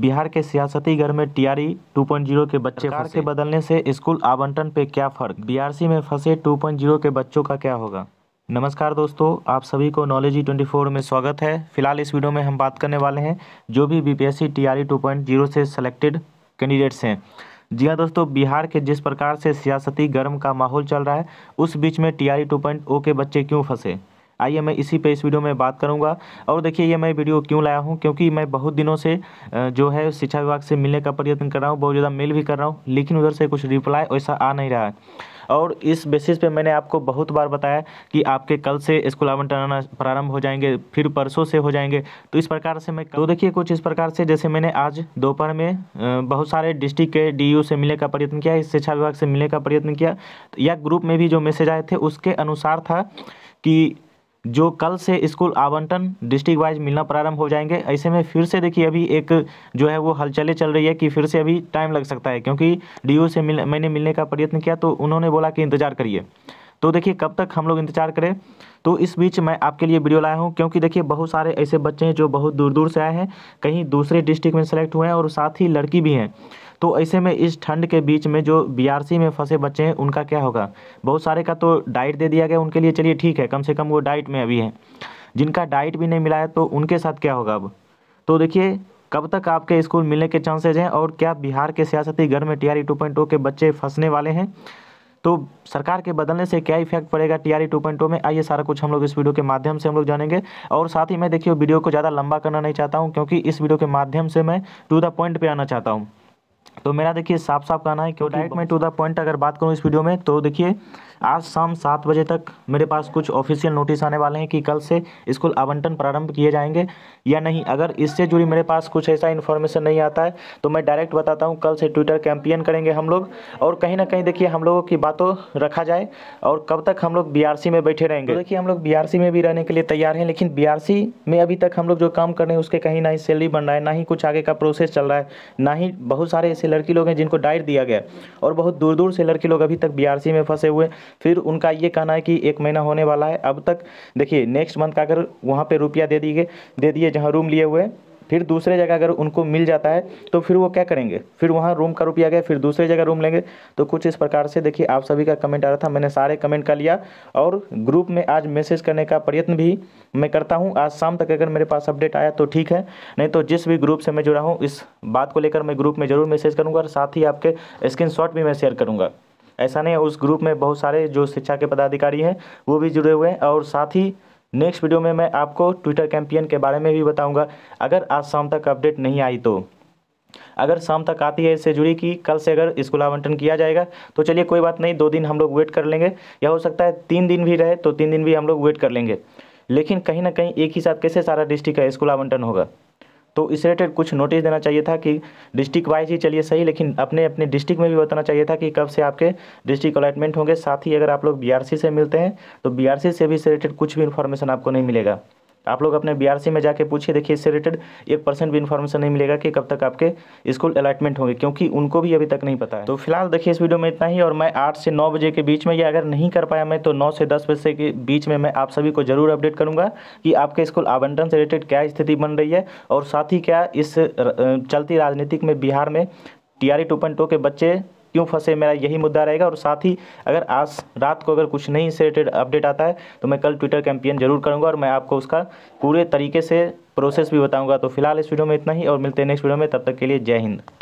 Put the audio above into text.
बिहार के सियासती घर में टीआरई 2.0 के बच्चे सरकार के बदलने से स्कूल आवंटन पे क्या फर्क बीआरसी में फंसे 2.0 के बच्चों का क्या होगा नमस्कार दोस्तों आप सभी को नॉलेज ई ट्वेंटी में स्वागत है फिलहाल इस वीडियो में हम बात करने वाले हैं जो भी बीपीएससी टीआरई 2.0 से सेलेक्टेड कैंडिडेट्स हैं जी हाँ दोस्तों बिहार के जिस प्रकार से सियासती गर्म का माहौल चल रहा है उस बीच में टी आर के बच्चे क्यों फंसे आइए मैं इसी पे इस वीडियो में बात करूँगा और देखिए ये मैं वीडियो क्यों लाया हूँ क्योंकि मैं बहुत दिनों से जो है शिक्षा विभाग से मिलने का प्रयत्न कर रहा हूँ बहुत ज़्यादा मेल भी कर रहा हूँ लेकिन उधर से कुछ रिप्लाई वैसा आ नहीं रहा है और इस बेसिस पे मैंने आपको बहुत बार बताया कि आपके कल से स्कूल आवंटन प्रारंभ हो जाएंगे फिर परसों से हो जाएंगे तो इस प्रकार से मैं तो देखिए कुछ इस प्रकार से जैसे मैंने आज दोपहर में बहुत सारे डिस्ट्रिक्ट के डीयू से मिलने का प्रयत्न किया इस शिक्षा विभाग से मिलने का प्रयत्न किया या ग्रुप में भी जो मैसेज आए थे उसके अनुसार था कि जो कल से स्कूल आवंटन डिस्ट्रिक्ट वाइज मिलना प्रारंभ हो जाएंगे ऐसे में फिर से देखिए अभी एक जो है वो हलचले चल रही है कि फिर से अभी टाइम लग सकता है क्योंकि डीओ से मिल मैंने मिलने का प्रयत्न किया तो उन्होंने बोला कि इंतज़ार करिए तो देखिए कब तक हम लोग इंतजार करें तो इस बीच मैं आपके लिए वीडियो लाया हूँ क्योंकि देखिए बहुत सारे ऐसे बच्चे हैं जो बहुत दूर दूर से आए हैं कहीं दूसरे डिस्ट्रिक्ट में सेलेक्ट हुए हैं और साथ ही लड़की भी हैं तो ऐसे में इस ठंड के बीच में जो बी में फंसे बच्चे हैं उनका क्या होगा बहुत सारे का तो डाइट दे दिया गया उनके लिए चलिए ठीक है कम से कम वो डाइट में अभी है जिनका डाइट भी नहीं मिला है तो उनके साथ क्या होगा अब तो देखिए कब तक आपके स्कूल मिलने के चांसेज हैं और क्या बिहार के सियासती घर में टी 2.0 e के बच्चे फंसने वाले हैं तो सरकार के बदलने से क्या इफेक्ट पड़ेगा टी 2.0 e में आइए सारा कुछ हम लोग इस वीडियो के माध्यम से हम लोग जानेंगे और साथ ही मैं देखिए वीडियो को ज़्यादा लंबा करना नहीं चाहता हूँ क्योंकि इस वीडियो के माध्यम से मैं टू द पॉइंट पर आना चाहता हूँ तो मेरा देखिए साफ साफ कहना है क्योंकि डायरेक्ट मैं टू द पॉइंट अगर बात करूँ इस वीडियो में तो देखिए आज शाम सात बजे तक मेरे पास कुछ ऑफिशियल नोटिस आने वाले हैं कि कल से स्कूल आवंटन प्रारंभ किए जाएंगे या नहीं अगर इससे जुड़ी मेरे पास कुछ ऐसा इन्फॉर्मेशन नहीं आता है तो मैं डायरेक्ट बताता हूँ कल से ट्विटर कैंपियन करेंगे हम लोग और कहीं ना कहीं देखिए हम लोगों की बातों रखा जाए और कब तक हम लोग बी में बैठे रहेंगे तो देखिए हम लोग बी में भी रहने के लिए तैयार हैं लेकिन बी में अभी तक हम लोग जो काम कर रहे हैं उसके कहीं ना ही सैलरी बन रहा है ना ही कुछ आगे का प्रोसेस चल रहा है ना ही बहुत सारे से लड़की लोग हैं जिनको डायर दिया गया और बहुत दूर दूर से लड़की लोग अभी तक बी में फंसे हुए फिर उनका ये कहना है कि एक महीना होने वाला है अब तक देखिए नेक्स्ट मंथ का अगर वहाँ पर रुपया दे दिए दे दिए जहाँ रूम लिए हुए फिर दूसरे जगह अगर उनको मिल जाता है तो फिर वो क्या करेंगे फिर वहाँ रूम का रुपया गया फिर दूसरे जगह रूम लेंगे तो कुछ इस प्रकार से देखिए आप सभी का कमेंट आ रहा था मैंने सारे कमेंट का लिया और ग्रुप में आज मैसेज करने का प्रयत्न भी मैं करता हूँ आज शाम तक अगर मेरे पास अपडेट आया तो ठीक है नहीं तो जिस भी ग्रुप से मैं जुड़ा हूँ इस बात को लेकर मैं ग्रुप में ज़रूर मैसेज करूँगा और साथ ही आपके स्क्रीन भी मैं शेयर करूँगा ऐसा नहीं है उस ग्रुप में बहुत सारे जो शिक्षा के पदाधिकारी हैं वो भी जुड़े हुए हैं और साथ ही नेक्स्ट वीडियो में मैं आपको ट्विटर कैंपियन के बारे में भी बताऊंगा अगर आज शाम तक अपडेट नहीं आई तो अगर शाम तक आती है इससे जुड़ी कि कल से अगर स्कूल आवंटन किया जाएगा तो चलिए कोई बात नहीं दो दिन हम लोग वेट कर लेंगे या हो सकता है तीन दिन भी रहे तो तीन दिन भी हम लोग वेट कर लेंगे लेकिन कहीं ना कहीं एक ही साथ कैसे सारा डिस्ट्रिक्ट का स्कूल आवंटन होगा तो इस रिलेटेड कुछ नोटिस देना चाहिए था कि डिस्ट्रिक्ट वाइज ही चलिए सही लेकिन अपने अपने डिस्ट्रिक्ट में भी बताना चाहिए था कि कब से आपके डिस्ट्रिक्ट अलाइटमेंट होंगे साथ ही अगर आप लोग बीआरसी से मिलते हैं तो बीआरसी से भी इस रिलेटेड कुछ भी इन्फॉर्मेशन आपको नहीं मिलेगा आप लोग अपने बीआरसी में जाके पूछिए देखिए इससे रिलेटेड एक परसेंट भी इन्फॉर्मेशन नहीं मिलेगा कि कब तक आपके स्कूल अलाटमेंट होंगे क्योंकि उनको भी अभी तक नहीं पता है तो फिलहाल देखिए इस वीडियो में इतना ही और मैं आठ से नौ बजे के बीच में या अगर नहीं कर पाया मैं तो नौ से दस बजे के बीच में मैं आप सभी को जरूर अपडेट करूँगा कि आपके स्कूल आवंटन से रिलेटेड क्या स्थिति बन रही है और साथ ही क्या इस चलती राजनीतिक में बिहार में टी आर e oh के बच्चे क्यों फंसे मेरा यही मुद्दा रहेगा और साथ ही अगर आज रात को अगर कुछ नहीं से रिलेटेड अपडेट आता है तो मैं कल ट्विटर कैंपेन जरूर करूँगा और मैं आपको उसका पूरे तरीके से प्रोसेस भी बताऊँगा तो फिलहाल इस वीडियो में इतना ही और मिलते हैं नेक्स्ट वीडियो में तब तक के लिए जय हिंद